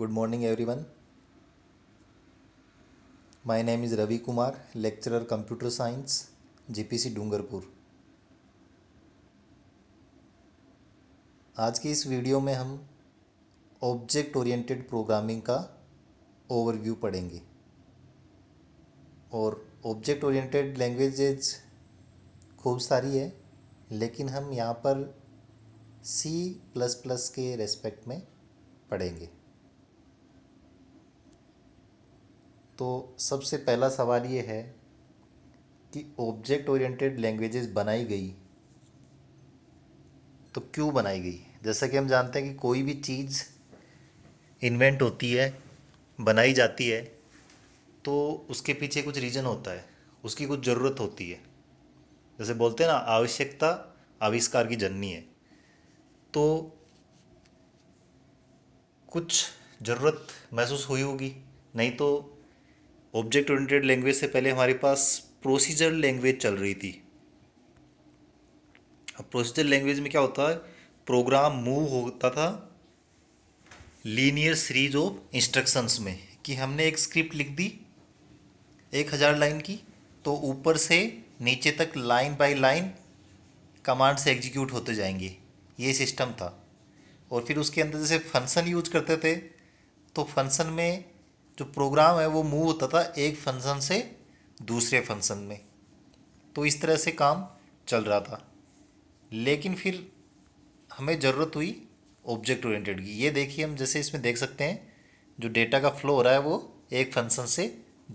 good morning everyone my name is Ravi Kumar lecturer computer science GPC Dungarpur आज की इस video में हम ऑब्जेक्ट ओरिएंटेड प्रोग्रामिंग का ओवरव्यू पढ़ेंगे और ऑब्जेक्ट ओरिएंटेड लैंग्वेजेज खूब सारी है लेकिन हम यहाँ पर सी प्लस प्लस के रेस्पेक्ट में पढ़ेंगे तो सबसे पहला सवाल ये है कि ऑब्जेक्ट ओरिएंटेड लैंग्वेजेस बनाई गई तो क्यों बनाई गई जैसा कि हम जानते हैं कि कोई भी चीज़ इन्वेंट होती है बनाई जाती है तो उसके पीछे कुछ रीज़न होता है उसकी कुछ ज़रूरत होती है जैसे बोलते हैं ना आवश्यकता आविष्कार की जननी है तो कुछ ज़रूरत महसूस हुई होगी नहीं तो ऑब्जेक्ट ओरिएंटेड लैंग्वेज से पहले हमारे पास प्रोसीजर लैंग्वेज चल रही थी अब प्रोसीजर लैंग्वेज में क्या होता है प्रोग्राम मूव होता था लीनियर सीरीज ऑफ इंस्ट्रक्शंस में कि हमने एक स्क्रिप्ट लिख दी एक हज़ार लाइन की तो ऊपर से नीचे तक लाइन बाय लाइन कमांड से एग्जीक्यूट होते जाएंगे ये सिस्टम था और फिर उसके अंदर जैसे फंक्शन यूज करते थे तो फंक्शन में जो प्रोग्राम है वो मूव होता था एक फंक्शन से दूसरे फंक्शन में तो इस तरह से काम चल रहा था लेकिन फिर हमें ज़रूरत हुई ऑब्जेक्ट ओरिएंटेड की ये देखिए हम जैसे इसमें देख सकते हैं जो डेटा का फ्लो हो रहा है वो एक फंक्शन से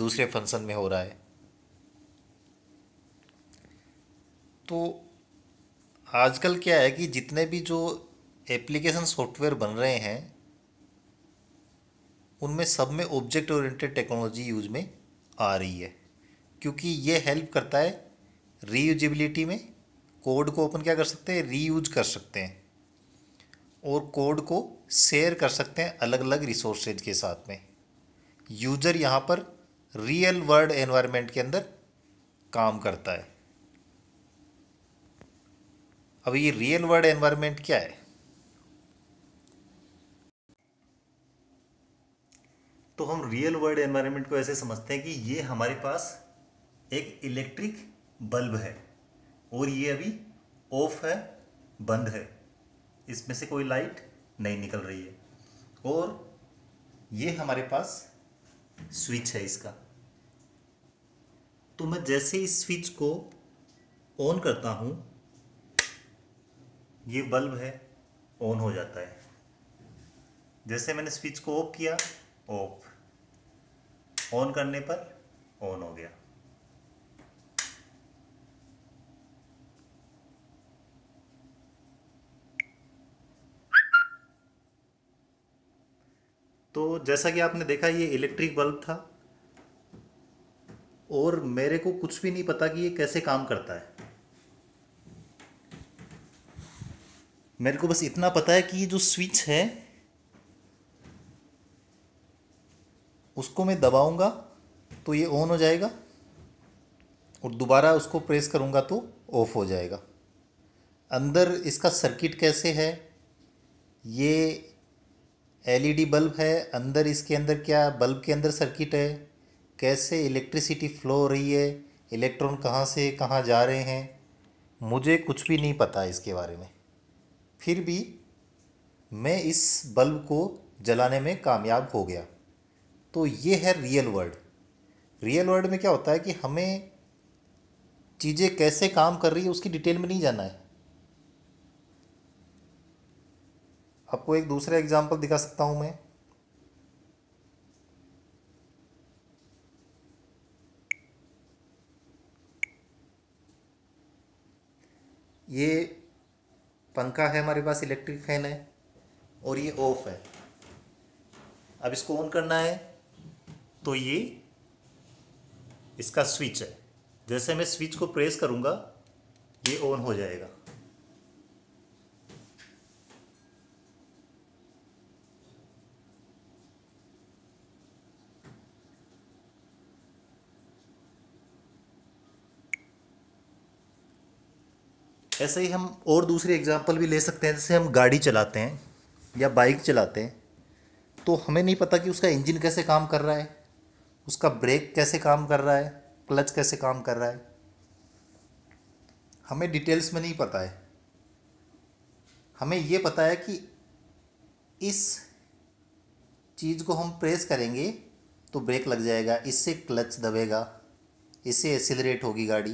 दूसरे फंक्शन में हो रहा है तो आजकल क्या है कि जितने भी जो एप्लीकेशन सॉफ्टवेयर बन रहे हैं उनमें सब में ऑब्जेक्ट ओरिएंटेड टेक्नोलॉजी यूज में आ रही है क्योंकि ये हेल्प करता है रीयूजिबिलिटी में कोड को ओपन क्या कर सकते हैं रीयूज कर सकते हैं और कोड को शेयर कर सकते हैं अलग अलग रिसोर्सेज के साथ में यूज़र यहाँ पर रियल वर्ल्ड एनवायरनमेंट के अंदर काम करता है अब ये रियल वर्ल्ड एनवायरनमेंट क्या है तो हम रियल वर्ल्ड एनवायरनमेंट को ऐसे समझते हैं कि ये हमारे पास एक इलेक्ट्रिक बल्ब है और ये अभी ऑफ है बंद है इसमें से कोई लाइट नहीं निकल रही है और ये हमारे पास स्विच है इसका तो मैं जैसे इस स्विच को ऑन करता हूँ ये बल्ब है ऑन हो जाता है जैसे मैंने स्विच को ऑफ किया ऑफ ऑन करने पर ऑन हो गया तो जैसा कि आपने देखा ये इलेक्ट्रिक बल्ब था और मेरे को कुछ भी नहीं पता कि ये कैसे काम करता है मेरे को बस इतना पता है कि ये जो स्विच है उसको मैं दबाऊंगा तो ये ऑन हो जाएगा और दोबारा उसको प्रेस करूंगा तो ऑफ हो जाएगा अंदर इसका सर्किट कैसे है ये एलईडी बल्ब है अंदर इसके अंदर क्या बल्ब के अंदर सर्किट है कैसे इलेक्ट्रिसिटी फ्लो हो रही है इलेक्ट्रॉन कहाँ से कहाँ जा रहे हैं मुझे कुछ भी नहीं पता इसके बारे में फिर भी मैं इस बल्ब को जलाने में कामयाब हो गया तो ये है रियल वर्ल्ड रियल वर्ल्ड में क्या होता है कि हमें चीज़ें कैसे काम कर रही है उसकी डिटेल में नहीं जाना है आपको एक दूसरा एग्जाम्पल दिखा सकता हूं मैं ये पंखा है हमारे पास इलेक्ट्रिक फैन है और ये ऑफ है अब इसको ऑन करना है तो ये इसका स्विच है जैसे मैं स्विच को प्रेस करूंगा ये ऑन हो जाएगा ऐसे ही हम और दूसरे एग्जाम्पल भी ले सकते हैं जैसे हम गाड़ी चलाते हैं या बाइक चलाते हैं तो हमें नहीं पता कि उसका इंजन कैसे काम कर रहा है उसका ब्रेक कैसे काम कर रहा है क्लच कैसे काम कर रहा है हमें डिटेल्स में नहीं पता है हमें ये पता है कि इस चीज़ को हम प्रेस करेंगे तो ब्रेक लग जाएगा इससे क्लच दबेगा इससे एसिलरेट होगी गाड़ी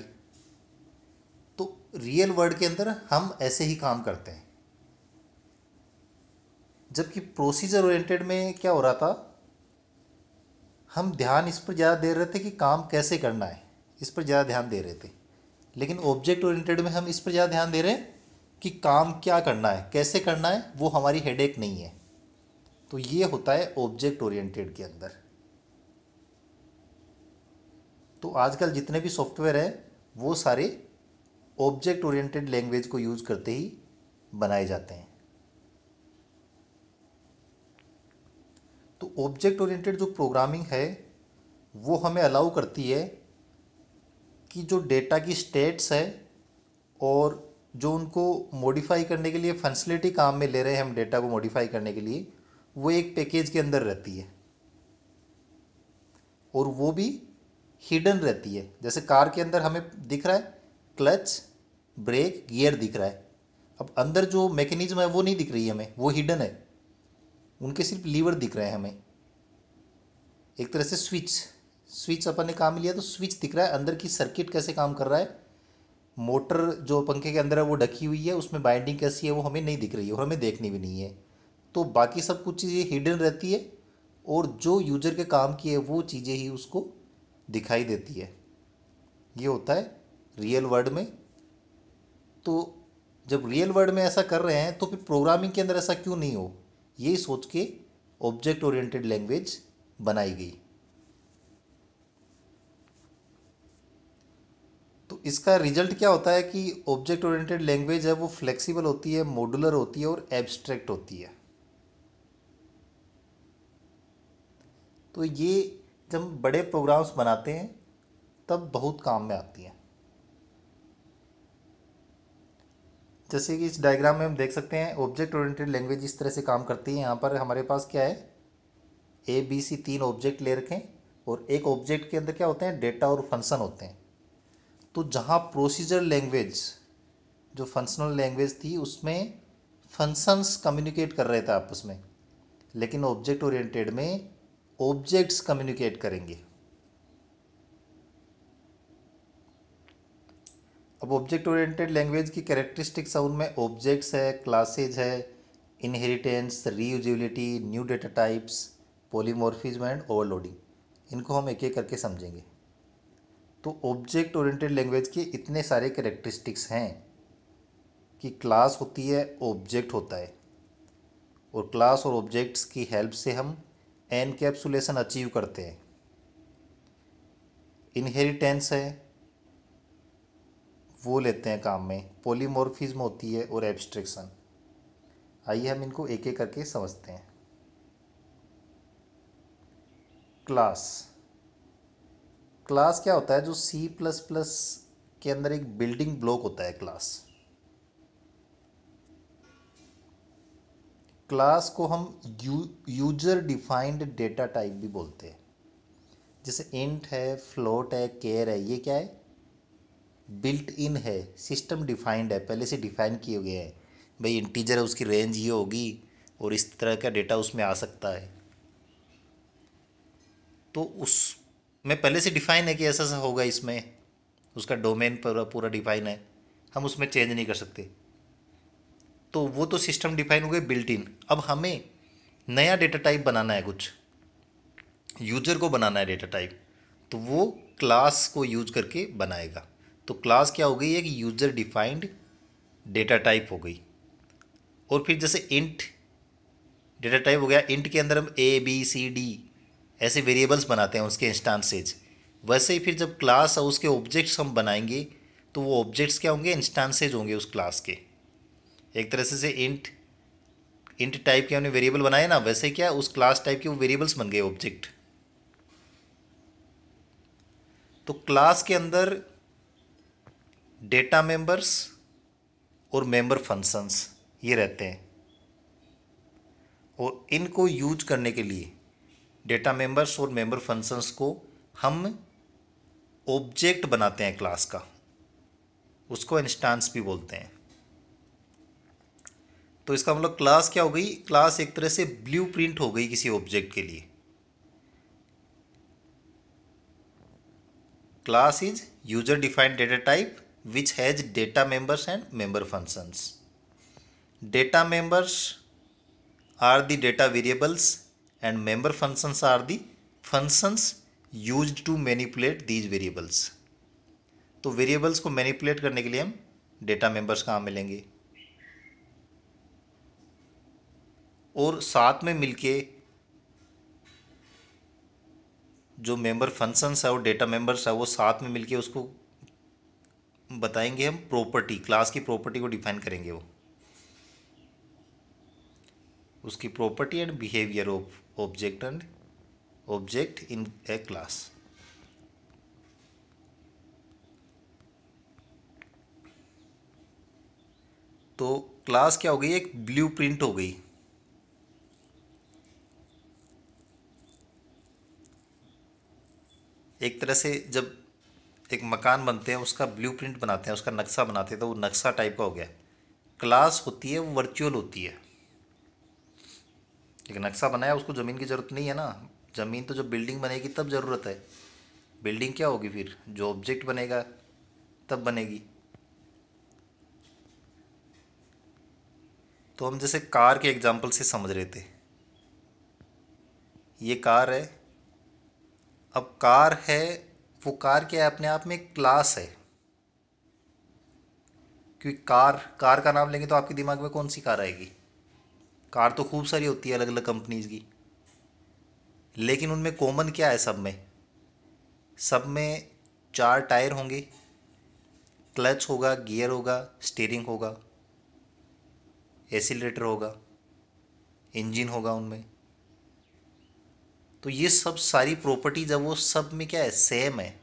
तो रियल वर्ड के अंदर हम ऐसे ही काम करते हैं जबकि प्रोसीजर ओरिएंटेड में क्या हो रहा था हम ध्यान इस पर ज़्यादा दे रहे थे कि काम कैसे करना है इस पर ज़्यादा ध्यान दे रहे थे लेकिन ऑब्जेक्ट ओरिएंटेड में हम इस पर ज़्यादा ध्यान दे रहे हैं कि काम क्या करना है कैसे करना है वो हमारी हेडेक नहीं है तो ये होता है ऑब्जेक्ट ओरिएंटेड के अंदर तो आजकल जितने भी सॉफ्टवेयर हैं वो सारे ऑब्जेक्ट ओरिएंटेड लैंग्वेज को यूज़ करते ही बनाए जाते हैं तो ऑब्जेक्ट ओरिएंटेड जो प्रोग्रामिंग है वो हमें अलाउ करती है कि जो डेटा की स्टेट्स है और जो उनको मॉडिफाई करने के लिए फंसलिटी काम में ले रहे हैं हम डेटा को मॉडिफाई करने के लिए वो एक पैकेज के अंदर रहती है और वो भी हिडन रहती है जैसे कार के अंदर हमें दिख रहा है क्लच ब्रेक गियर दिख रहा है अब अंदर जो मैकेनिज्म है वो नहीं दिख रही है हमें वो हिडन है उनके सिर्फ लीवर दिख रहे हैं हमें एक तरह से स्विच स्विच अपन ने काम लिया तो स्विच दिख रहा है अंदर की सर्किट कैसे काम कर रहा है मोटर जो पंखे के अंदर है वो ढकी हुई है उसमें बाइंडिंग कैसी है वो हमें नहीं दिख रही है और हमें देखनी भी नहीं है तो बाकी सब कुछ चीज़ें हिडन रहती है और जो यूजर के काम की है वो चीज़ें ही उसको दिखाई देती है ये होता है रियल वर्ल्ड में तो जब रियल वर्ल्ड में ऐसा कर रहे हैं तो फिर प्रोग्रामिंग के अंदर ऐसा क्यों नहीं हो ये सोच के ऑब्जेक्ट ओरिएंटेड लैंग्वेज बनाई गई तो इसका रिजल्ट क्या होता है कि ऑब्जेक्ट ओरिएंटेड लैंग्वेज है वो फ्लेक्सिबल होती है मॉडुलर होती है और एब्स्ट्रैक्ट होती है तो ये जब बड़े प्रोग्राम्स बनाते हैं तब बहुत काम में आती हैं जैसे कि इस डायग्राम में हम देख सकते हैं ऑब्जेक्ट ओरिएंटेड लैंग्वेज इस तरह से काम करती है यहाँ पर हमारे पास क्या है ए बी सी तीन ऑब्जेक्ट ले रखें और एक ऑब्जेक्ट के अंदर क्या होते हैं डेटा और फंक्शन होते हैं तो जहाँ प्रोसीजर लैंग्वेज जो फंक्शनल लैंग्वेज थी उसमें फंक्शंस कम्युनिकेट कर रहे थे आपस में लेकिन ऑब्जेक्ट ओरिएंटेड में ऑब्जेक्ट्स कम्युनिकेट करेंगे अब ऑब्जेक्ट ओरिएंटेड लैंग्वेज की कैरेक्टरिस्टिक्स है उनमें ऑब्जेक्ट्स है क्लासेज है inheritance reusability new data types polymorphism and overloading इनको हम एक एक करके समझेंगे तो ऑब्जेक्ट ओरिएंटेड लैंग्वेज के इतने सारे करेक्टरिस्टिक्स हैं कि क्लास होती है ऑब्जेक्ट होता है और क्लास और ऑब्जेक्ट्स की हेल्प से हम एनकैप्सुलेशन अचीव करते हैं इनहेरिटेंस है वो लेते हैं काम में पोलीमोरफिज्म होती है और एब्स्ट्रैक्शन आइए हम इनको एक एक करके समझते हैं क्लास क्लास क्या होता है जो सी प्लस प्लस के अंदर एक बिल्डिंग ब्लॉक होता है क्लास क्लास को हम यू, यूजर डिफाइंड डेटा टाइप भी बोलते हैं जैसे इंट है फ्लोट है केयर है ये क्या है बिल्ट इन है सिस्टम डिफाइंड है पहले से डिफाइन किए गया हैं भाई इंटीजर है उसकी रेंज ये होगी और इस तरह का डेटा उसमें आ सकता है तो उस में पहले से डिफाइन है कि ऐसा ऐसा होगा इसमें उसका डोमेन पूरा पूरा डिफाइन है हम उसमें चेंज नहीं कर सकते तो वो तो सिस्टम डिफाइन हो गए बिल्ट इन अब हमें नया डेटा टाइप बनाना है कुछ यूजर को बनाना है डेटा टाइप तो वो क्लास को यूज करके बनाएगा तो क्लास क्या हो गई एक यूज़र डिफाइंड डेटा टाइप हो गई और फिर जैसे इंट डेटा टाइप हो गया इंट के अंदर हम ए बी सी डी ऐसे वेरिएबल्स बनाते हैं उसके इंस्टांसेज वैसे ही फिर जब क्लास और उसके ऑब्जेक्ट्स हम बनाएंगे तो वो ऑब्जेक्ट्स क्या होंगे इंस्टांसेज होंगे उस क्लास के एक तरह से से इंट इंट टाइप के हमने वेरिएबल बनाए ना वैसे क्या उस क्लास टाइप के वो वेरिएबल्स बन गए ऑब्जेक्ट तो क्लास के अंदर डेटा मेंबर्स और मेंबर फंक्शंस ये रहते हैं और इनको यूज करने के लिए डेटा मेंबर्स और मेंबर फंक्शंस को हम ऑब्जेक्ट बनाते हैं क्लास का उसको इंस्टांस भी बोलते हैं तो इसका मतलब क्लास क्या हो गई क्लास एक तरह से ब्लू प्रिंट हो गई किसी ऑब्जेक्ट के लिए class is user defined data type which has data members and member functions data members are the data variables and member functions are the functions use to manipulate these variables तो variables को manipulate करने के लिए हम data members कहाँ मिलेंगे और साथ में मिलके जो मेंबर फंक्शंस है वो डेटा मेंबर्स है वो साथ में मिलके उसको बताएंगे हम प्रॉपर्टी क्लास की प्रॉपर्टी को डिफाइन करेंगे वो उसकी property and behaviour of object and object in a class तो क्लास क्या हो गई एक ब्लू प्रिंट हो गई एक तरह से जब एक मकान बनते हैं उसका ब्लू बनाते हैं उसका नक्शा बनाते हैं तो वो नक्शा टाइप का हो गया क्लास होती है वो वर्चुअल होती है एक नक्शा बनाया उसको ज़मीन की ज़रूरत नहीं है ना ज़मीन तो जब बिल्डिंग बनेगी तब ज़रूरत है बिल्डिंग क्या होगी फिर जो ऑब्जेक्ट बनेगा तब बनेगी तो हम जैसे कार के एग्जाम्पल से समझ रहे थे ये कार है अब कार है वो कार क्या है अपने आप में एक क्लास है क्योंकि कार कार का नाम लेंगे तो आपके दिमाग में कौन सी कार आएगी कार तो खूब सारी होती है अलग अलग कंपनीज की लेकिन उनमें कॉमन क्या है सब में सब में चार टायर होंगे क्लच होगा गियर होगा स्टीयरिंग होगा एसिलेटर होगा इंजन होगा उनमें तो ये सब सारी प्रॉपर्टी जब वो सब में क्या है सेम है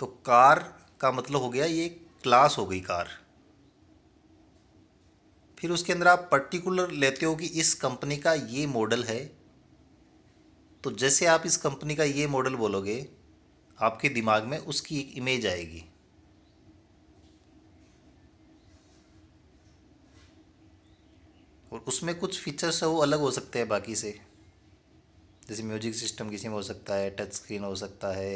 तो कार का मतलब हो गया ये क्लास हो गई कार फिर उसके अंदर आप पर्टिकुलर लेते हो कि इस कंपनी का ये मॉडल है तो जैसे आप इस कंपनी का ये मॉडल बोलोगे आपके दिमाग में उसकी एक इमेज आएगी और उसमें कुछ फीचर्स है वो अलग हो सकते हैं बाकी से जैसे म्यूजिक सिस्टम किसी में हो सकता है टच स्क्रीन हो सकता है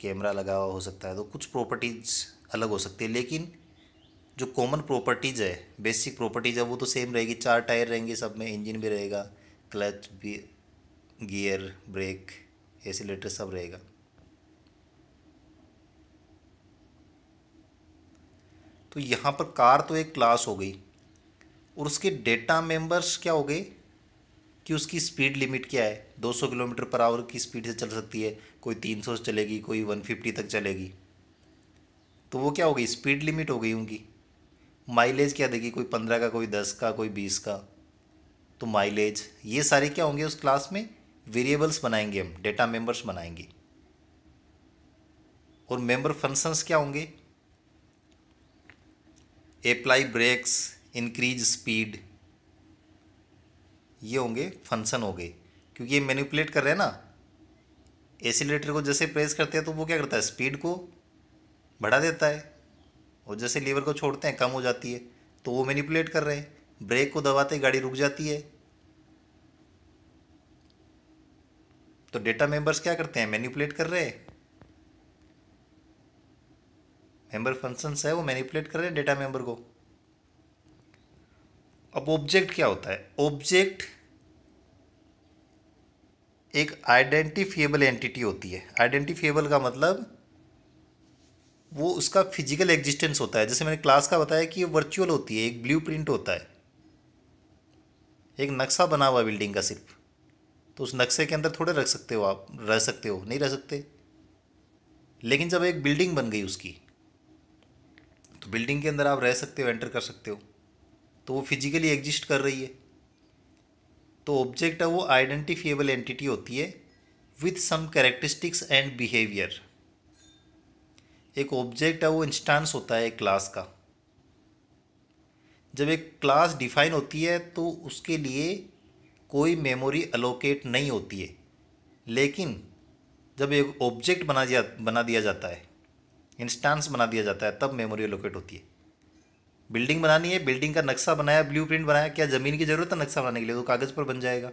कैमरा लगा हुआ हो सकता है तो कुछ प्रॉपर्टीज़ अलग हो सकती है लेकिन जो कॉमन प्रॉपर्टीज़ है बेसिक प्रॉपर्टीज़ है वो तो सेम रहेगी चार टायर रहेंगे सब में इंजन भी रहेगा क्लच भी गियर ब्रेक एसीटर सब रहेगा तो यहाँ पर कार तो एक क्लास हो गई और उसके डेटा मेंबर्स क्या हो गए कि उसकी स्पीड लिमिट क्या है 200 किलोमीटर पर आवर की स्पीड से चल सकती है कोई 300 से चलेगी कोई 150 तक चलेगी तो वो क्या हो गई स्पीड लिमिट हो गई उनकी माइलेज क्या देगी कोई पंद्रह का कोई दस का कोई बीस का तो माइलेज ये सारे क्या होंगे उस क्लास में वेरिएबल्स बनाएंगे हम डेटा मेंबर्स बनाएंगे और मेंबर फंक्शंस क्या होंगे अप्लाई ब्रेक्स इंक्रीज स्पीड ये होंगे फंक्शन हो गए क्योंकि ये मैनिपुलेट कर रहे हैं ना एसिलेटर को जैसे प्रेस करते हैं तो वो क्या करता है स्पीड को बढ़ा देता है और जैसे लीवर को छोड़ते हैं कम हो जाती है तो वो मैनिपुलेट कर रहे हैं ब्रेक को दबाते गाड़ी रुक जाती है तो डेटा मेंबर्स क्या करते हैं मैनिपुलेट कर रहे हैं मेंबर फंक्शंस है वो मैनिपुलेट कर रहे हैं डेटा मेंबर को अब ऑब्जेक्ट क्या होता है ऑब्जेक्ट एक आइडेंटिफिएबल एंटिटी होती है आइडेंटिफिएबल का मतलब वो उसका फिजिकल एग्जिस्टेंस होता है जैसे मैंने क्लास का बताया कि ये वर्चुअल होती है एक ब्लू प्रिंट होता है एक नक्शा बना हुआ बिल्डिंग का सिर्फ तो उस नक्शे के अंदर थोड़े रख सकते हो आप रह सकते हो नहीं रह सकते लेकिन जब एक बिल्डिंग बन गई उसकी तो बिल्डिंग के अंदर आप रह सकते हो एंटर कर सकते हो तो वो फिजिकली एग्जिस्ट कर रही है तो ऑब्जेक्ट है वो आइडेंटिफिएबल एंटिटी होती है with some characteristics and behaviour एक ऑब्जेक्ट है वो इंस्टांस होता है एक क्लास का जब एक क्लास डिफाइन होती है तो उसके लिए कोई मेमोरी अलोकेट नहीं होती है लेकिन जब एक ऑब्जेक्ट बना दिया बना दिया जाता है इंस्टांस बना दिया जाता है तब मेमोरी अलोकेट होती है बिल्डिंग बनानी है बिल्डिंग का नक्शा बनाया ब्लू प्रिंट बनाया क्या ज़मीन की ज़रूरत है नक्शा बनाने के लिए तो कागज़ पर बन जाएगा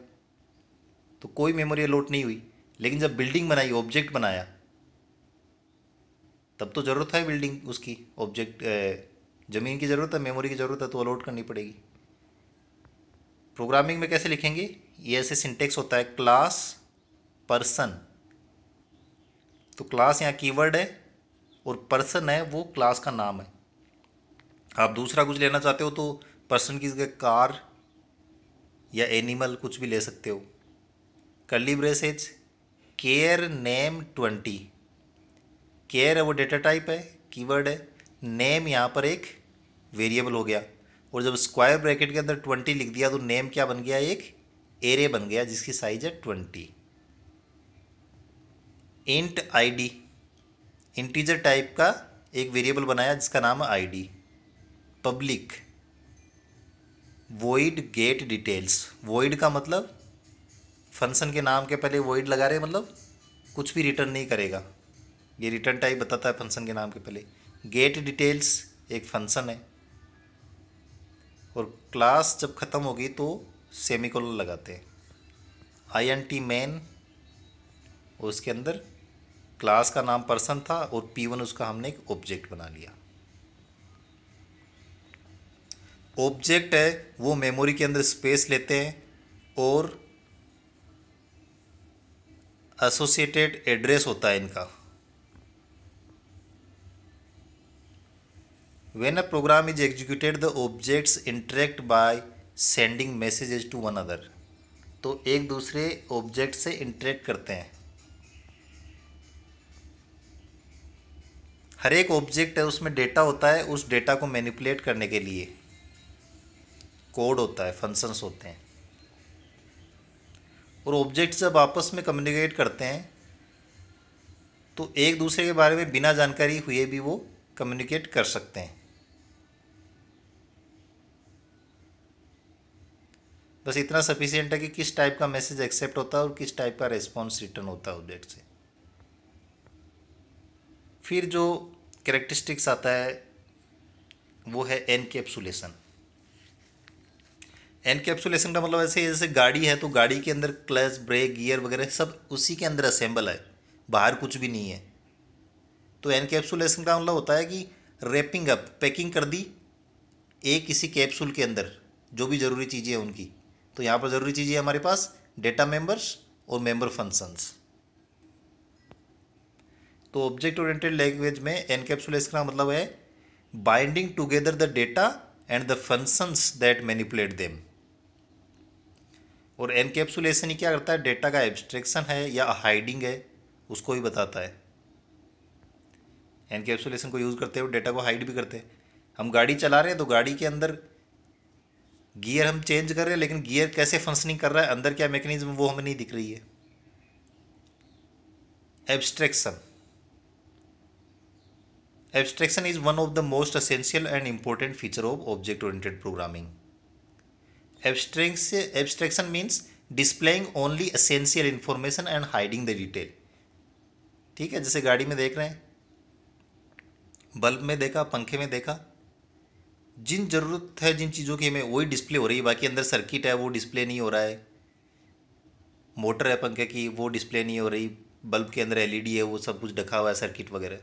तो कोई मेमोरी अलोट नहीं हुई लेकिन जब बिल्डिंग बनाई ऑब्जेक्ट बनाया तब तो ज़रूरत है बिल्डिंग उसकी ऑब्जेक्ट ज़मीन की ज़रूरत है मेमोरी की ज़रूरत है तो अलोट करनी पड़ेगी प्रोग्रामिंग में कैसे लिखेंगे ये ऐसे सिंटेक्स होता है क्लास पर्सन तो क्लास यहाँ कीवर्ड है और पर्सन है वो क्लास का नाम है आप दूसरा कुछ लेना चाहते हो तो पर्सन की जगह कार या एनिमल कुछ भी ले सकते हो curly braces char name twenty char है वो डेटा टाइप है कीवर्ड है नेम यहाँ पर एक वेरिएबल हो गया और जब स्क्वायर ब्रैकेट के अंदर ट्वेंटी लिख दिया तो नेम क्या बन गया एक एरे बन गया जिसकी साइज है twenty int ID integer type का एक वेरिएबल बनाया जिसका नाम है ID public void get details void का मतलब फंक्शन के नाम के पहले वोइड लगा रहे मतलब कुछ भी रिटर्न नहीं करेगा ये रिटर्न टाइप बताता है फंक्शन के नाम के पहले गेट डिटेल्स एक फंक्शन है और क्लास जब ख़त्म होगी तो सेमिकोलन लगाते हैं आई एन टी मैन और उसके अंदर क्लास का नाम पर्सन था और पी वन उसका हमने एक ऑब्जेक्ट बना लिया ऑब्जेक्ट है वो मेमोरी के अंदर स्पेस लेते हैं और एसोसिएटेड एड्रेस होता है इनका when a program is executed the objects interact by sending messages to one other तो एक दूसरे ऑब्जेक्ट से इंटरेक्ट करते हैं हर एक ऑब्जेक्ट है उसमें डेटा होता है उस डेटा को मैनिपुलेट करने के लिए कोड होता है फंक्शंस होते हैं और ऑब्जेक्ट जब आपस में कम्युनिकेट करते हैं तो एक दूसरे के बारे में बिना जानकारी हुए भी वो कम्युनिकेट कर सकते हैं बस इतना सफिशियंट है कि किस टाइप का मैसेज एक्सेप्ट होता है और किस टाइप का रिस्पॉन्स रिटर्न होता है ऑब्जेक्ट से फिर जो करेक्टरिस्टिक्स आता है वो है एनकेप्सुलेशन एनकेप्सुलेशन का मतलब ऐसे जैसे गाड़ी है तो गाड़ी के अंदर क्लच ब्रेक गियर वगैरह सब उसी के अंदर असेंबल है बाहर कुछ भी नहीं है तो एनकेप्सुलेशन का मतलब होता है कि रैपिंग अप पैकिंग कर दी एक किसी कैप्सूल के अंदर जो भी ज़रूरी चीज़ें हैं उनकी तो यहाँ पर ज़रूरी चीज़ें हमारे पास डेटा मेम्बर्स और मेम्बर फंक्शंस तो ऑब्जेक्ट ओरिएंटेड लैंग्वेज में एनकेप्सुलेशन का मतलब है binding together the data and the functions that manipulate them और एनकेप्सुलेशन ही क्या करता है डेटा का एब्स्ट्रेक्शन है या हाइडिंग है उसको भी बताता है एनकेप्सुलेशन को यूज़ करते हुए डेटा को हाइड भी करते हैं हम गाड़ी चला रहे हैं तो गाड़ी के अंदर गियर हम चेंज कर रहे हैं लेकिन गियर कैसे फंक्शनिंग कर रहा है अंदर क्या मैकेनिज्म वो हमें नहीं दिख रही है abstraction abstraction is one of the most essential and important feature of object oriented programming abstraction means displaying only essential information and hiding the detail ठीक है जैसे गाड़ी में देख रहे हैं बल्ब में देखा पंखे में देखा जिन ज़रूरत है जिन चीज़ों की हमें वही डिस्प्ले हो रही है बाकी अंदर सर्किट है वो डिस्प्ले नहीं हो रहा है मोटर है पंखे की वो डिस्प्ले नहीं हो रही बल्ब के अंदर एलईडी e है वो सब कुछ ढका हुआ है सर्किट वगैरह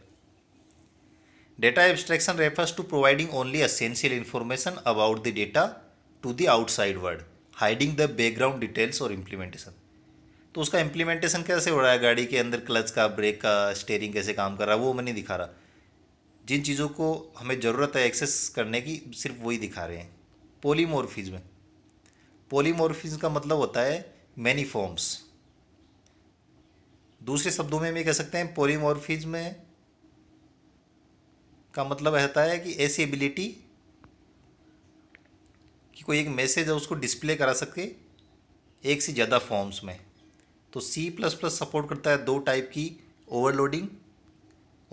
data abstraction refers to providing only essential information about the data to the outside world hiding the background details और इम्प्लीमेंटेशन तो उसका इम्प्लीमेंटेशन कैसे हो रहा है गाड़ी के अंदर क्लच का ब्रेक का स्टेयरिंग कैसे काम कर रहा है वो हमें नहीं दिखा रहा जिन चीज़ों को हमें ज़रूरत है एक्सेस करने की सिर्फ वही दिखा रहे हैं पोलीमोरफिज्म पोलीमोरफिज्म का मतलब होता है मैनी फॉर्म्स दूसरे शब्दों में भी कह सकते हैं पोलीमोरफिज्म का मतलब रहता है कि ऐसी एबिलिटी कि कोई एक मैसेज है उसको डिस्प्ले करा सके एक से ज़्यादा फॉर्म्स में तो सी प्लस प्लस सपोर्ट करता है दो टाइप की ओवरलोडिंग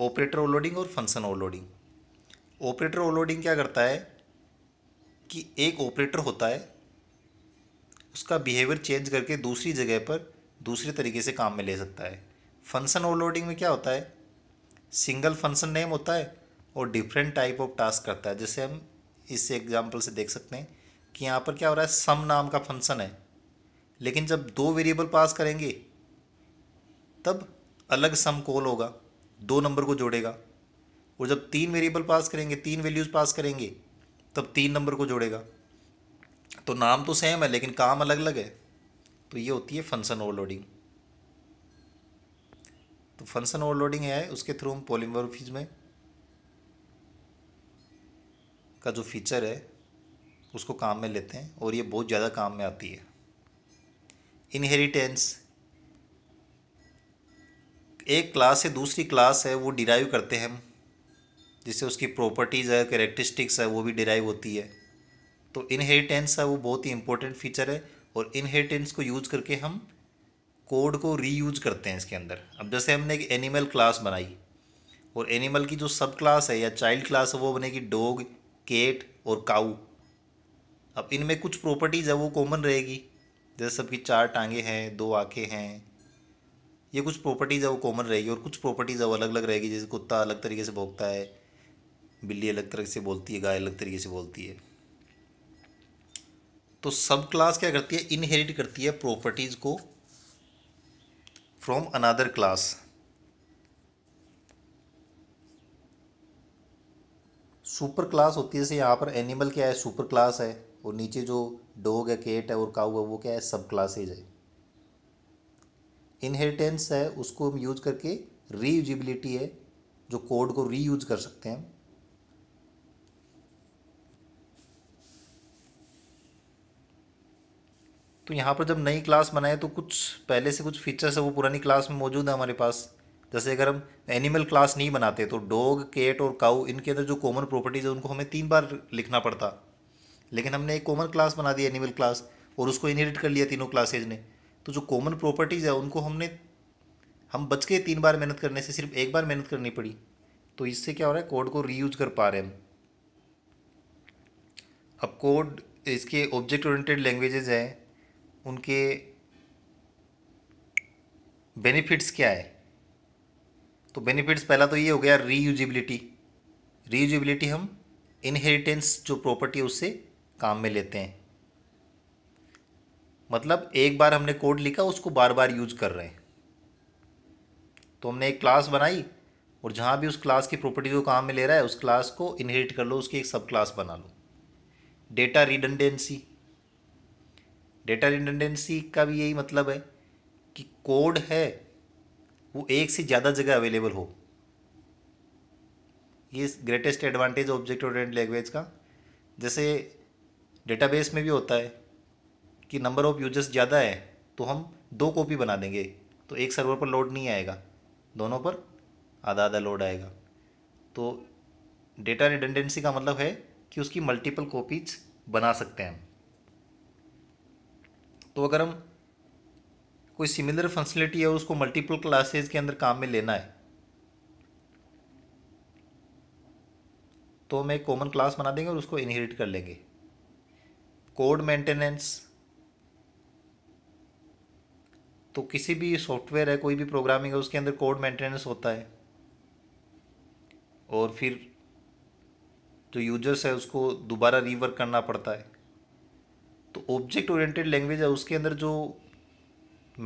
ऑपरेटर ओवरलोडिंग और फंक्शन ओवरलोडिंग ऑपरेटर ओवरलोडिंग क्या करता है कि एक ऑपरेटर होता है उसका बिहेवियर चेंज करके दूसरी जगह पर दूसरे तरीके से काम में ले सकता है फंक्शन ओवरलोडिंग में क्या होता है सिंगल फंक्शन नेम होता है और डिफरेंट टाइप ऑफ टास्क करता है जैसे हम इस एग्जाम्पल से देख सकते हैं कि यहाँ पर क्या हो रहा है सम नाम का फंक्शन है लेकिन जब दो वेरिएबल पास करेंगे तब अलग सम कॉल होगा दो नंबर को जोड़ेगा और जब तीन वेरिएबल पास करेंगे तीन वैल्यूज़ पास करेंगे तब तीन नंबर को जोड़ेगा तो नाम तो सेम है लेकिन काम अलग अलग है तो ये होती है फंक्शन ओवरलोडिंग तो फंक्शन ओवरलोडिंग है उसके थ्रू हम पोलिमोरफिज में का जो फीचर है उसको काम में लेते हैं और ये बहुत ज़्यादा काम में आती है इनहेरिटेंस एक क्लास से दूसरी क्लास है वो डिराइव करते हैं हम जिससे उसकी प्रॉपर्टीज़ है करेक्टरिस्टिक्स है वो भी डिराइव होती है तो इनहेरिटेंस है वो बहुत ही इंपॉर्टेंट फीचर है और इनहेरिटेंस को यूज़ करके हम कोड को रीयूज करते हैं इसके अंदर अब जैसे हमने एक एनिमल क्लास बनाई और एनिमल की जो सब क्लास है या चाइल्ड क्लास है वो बनेगी डोग केट और काऊ अब इनमें कुछ प्रॉपर्टीज़ है वो कॉमन रहेगी जैसे सबकी चार टांगे हैं दो आँखें हैं ये कुछ प्रॉपर्टीज़ है वो कॉमन रहेगी और कुछ प्रॉपर्टीज़ है अलग अलग रहेगी जैसे कुत्ता अलग तरीके से भोगता है बिल्ली अलग तरह से बोलती है गाय अलग तरीके से बोलती है तो सब क्लास क्या करती है इनहेरिट करती है प्रॉपर्टीज़ को from another class super class होती है जैसे यहाँ पर एनिमल क्या है सुपर क्लास है और नीचे जो डोग है केट है और काऊ है वो क्या है सब क्लासेज है इनहेरिटेंस है उसको हम यूज करके रीयूजिबिलिटी है जो कोड को रीयूज कर सकते हैं हम तो यहाँ पर जब नई क्लास बनाए तो कुछ पहले से कुछ फीचर्स है वो पुरानी क्लास में मौजूद है हमारे पास जैसे अगर हम एनिमल क्लास नहीं बनाते तो डॉग केट और काऊ इनके अंदर जो कॉमन प्रॉपर्टीज़ है उनको हमें तीन बार लिखना पड़ता लेकिन हमने एक कॉमन क्लास बना दी एनिमल क्लास और उसको इनहेरिट कर लिया तीनों क्लासेज ने तो जो कॉमन प्रॉपर्टीज़ है उनको हमने हम बच के तीन बार मेहनत करने से सिर्फ एक बार मेहनत करनी पड़ी तो इससे क्या हो रहा है कोड को रीयूज कर पा रहे हैं हम अब कोड इसके ऑब्जेक्ट ओरिएंटेड लैंग्वेजेज हैं उनके बेनिफिट्स क्या है तो बेनिफिट्स पहला तो ये हो गया रीयूजिबिलिटी रीयूजिबिलिटी हम इनहेरिटेंस जो प्रॉपर्टी है उससे काम में लेते हैं मतलब एक बार हमने कोड लिखा उसको बार बार यूज कर रहे हैं तो हमने एक क्लास बनाई और जहाँ भी उस क्लास की प्रॉपर्टी को काम में ले रहा है उस क्लास को इनहेरिट कर लो उसकी एक सब क्लास बना लो डेटा रिडंडेंसी डेटा रिडंडेंसी का भी यही मतलब है कि कोड है वो एक से ज़्यादा जगह अवेलेबल हो ये greatest advantage object oriented language का जैसे डेटाबेस में भी होता है कि नंबर ऑफ़ यूजर्स ज़्यादा है तो हम दो कॉपी बना देंगे तो एक सर्वर पर लोड नहीं आएगा दोनों पर आधा आधा लोड आएगा तो डेटा रिडेंडेंसी का मतलब है कि उसकी मल्टीपल कॉपीज बना सकते हैं तो अगर हम कोई सिमिलर फंसिलिटी है उसको मल्टीपल क्लासेज के अंदर काम में लेना है तो हम एक कॉमन क्लास बना देंगे और उसको इनहेरिट कर लेंगे कोड मेंटेनेंस तो किसी भी सॉफ्टवेयर है कोई भी प्रोग्रामिंग है उसके अंदर कोड मेंटेनेंस होता है और फिर जो यूजर्स है उसको दोबारा रीवर्क करना पड़ता है तो ऑब्जेक्ट ओरिएंटेड लैंग्वेज है उसके अंदर जो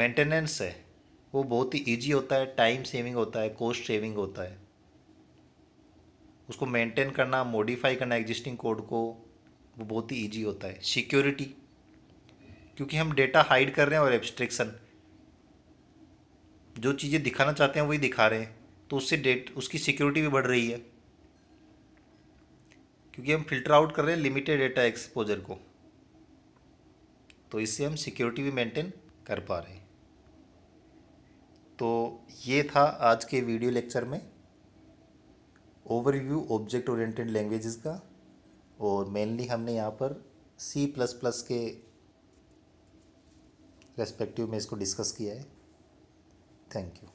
मेंटेनेंस है वो बहुत ही इजी होता है टाइम सेविंग होता है कॉस्ट सेविंग होता है उसको मेंटेन करना मॉडिफाई करना एग्जिस्टिंग कोड को वो बहुत ही ईजी होता है सिक्योरिटी क्योंकि हम डेटा हाइड कर रहे हैं और एब्स्ट्रेक्शन जो चीज़ें दिखाना चाहते हैं वही दिखा रहे हैं तो उससे डेट उसकी सिक्योरिटी भी बढ़ रही है क्योंकि हम फिल्टर आउट कर रहे हैं लिमिटेड डेटा एक्सपोजर को तो इससे हम सिक्योरिटी भी मेंटेन कर पा रहे हैं तो ये था आज के वीडियो लेक्चर में ओवरव्यू ऑब्जेक्ट ओरिएंटेड लैंग्वेजेस का और मेनली हमने यहाँ पर सी प्लस प्लस के रेस्पेक्टिव में इसको डिस्कस किया है थैंक यू